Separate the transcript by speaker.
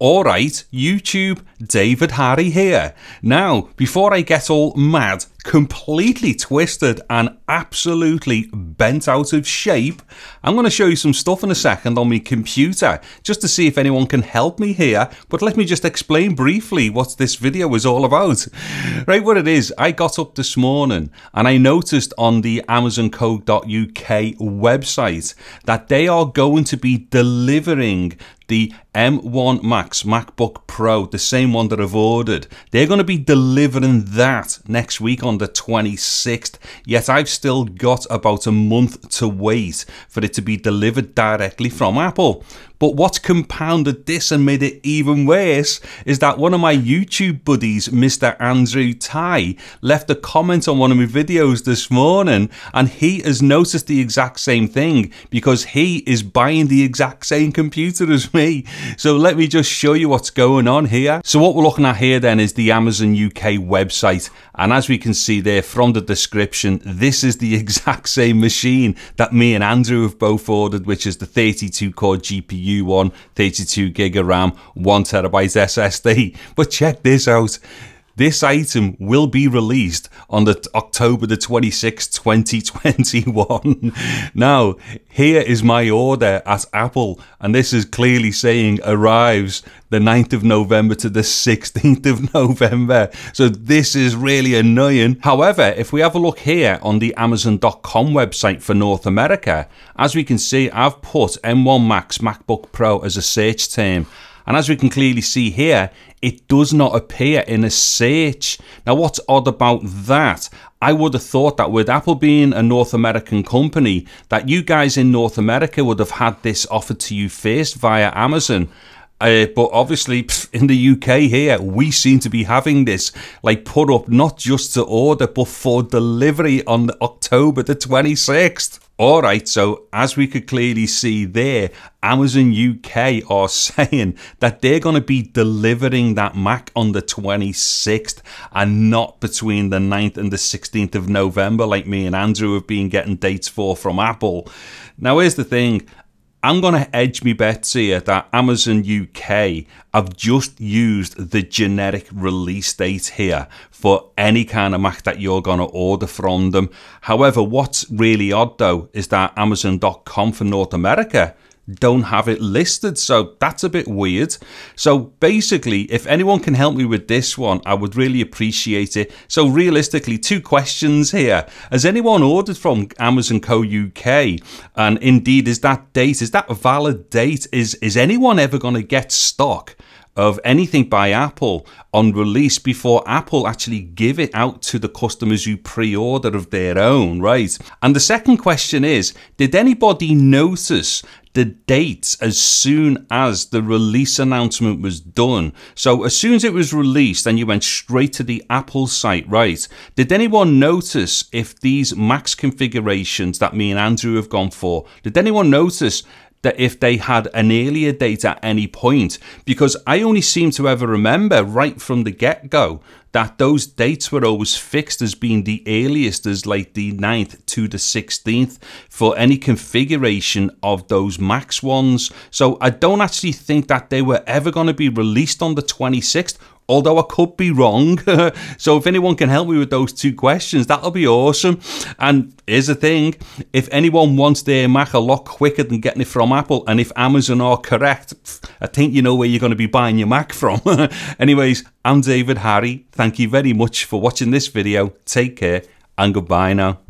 Speaker 1: Alright, YouTube, David Harry here. Now, before I get all mad, completely twisted, and absolutely bent out of shape, I'm going to show you some stuff in a second on my computer, just to see if anyone can help me here, but let me just explain briefly what this video is all about. Right, what it is, I got up this morning, and I noticed on the AmazonCo.uk website that they are going to be delivering the M1 Max MacBook Pro, the same one that I've ordered. They're going to be delivering that next week on the 26th, yet I've still got about a month to wait for it to be delivered directly from Apple. But what's compounded this and made it even worse is that one of my YouTube buddies, Mr. Andrew Tai, left a comment on one of my videos this morning and he has noticed the exact same thing because he is buying the exact same computer as me me. So let me just show you what's going on here. So what we're looking at here then is the Amazon UK website. And as we can see there from the description, this is the exact same machine that me and Andrew have both ordered, which is the 32 core GPU one, 32 gig of RAM, one terabyte SSD. But check this out. This item will be released on the October the 26th, 2021. now, here is my order at Apple, and this is clearly saying arrives the 9th of November to the 16th of November. So this is really annoying. However, if we have a look here on the Amazon.com website for North America, as we can see, I've put M1 Max MacBook Pro as a search term and as we can clearly see here, it does not appear in a search. Now, what's odd about that? I would have thought that with Apple being a North American company, that you guys in North America would have had this offered to you first via Amazon. Uh, but obviously, in the UK here, we seem to be having this like put up not just to order, but for delivery on October the 26th. All right, so as we could clearly see there, Amazon UK are saying that they're going to be delivering that Mac on the 26th and not between the 9th and the 16th of November, like me and Andrew have been getting dates for from Apple. Now, here's the thing I'm going to edge me bets here that Amazon UK have just used the generic release date here for any kind of Mac that you're going to order from them. However, what's really odd though is that Amazon.com for North America don't have it listed. So that's a bit weird. So basically, if anyone can help me with this one, I would really appreciate it. So realistically, two questions here. Has anyone ordered from Amazon Co UK? And indeed, is that date, is that a valid date? Is, is anyone ever going to get stock? of anything by Apple on release before Apple actually give it out to the customers who pre-order of their own, right? And the second question is, did anybody notice the dates as soon as the release announcement was done. So as soon as it was released, then you went straight to the Apple site, right? Did anyone notice if these max configurations that me and Andrew have gone for, did anyone notice that if they had an earlier date at any point, because I only seem to ever remember right from the get go that those dates were always fixed as being the earliest as like the 9th, to the 16th for any configuration of those max ones. So I don't actually think that they were ever going to be released on the 26th although I could be wrong. so if anyone can help me with those two questions, that'll be awesome. And here's the thing, if anyone wants their Mac a lot quicker than getting it from Apple, and if Amazon are correct, I think you know where you're going to be buying your Mac from. Anyways, I'm David Harry. Thank you very much for watching this video. Take care and goodbye now.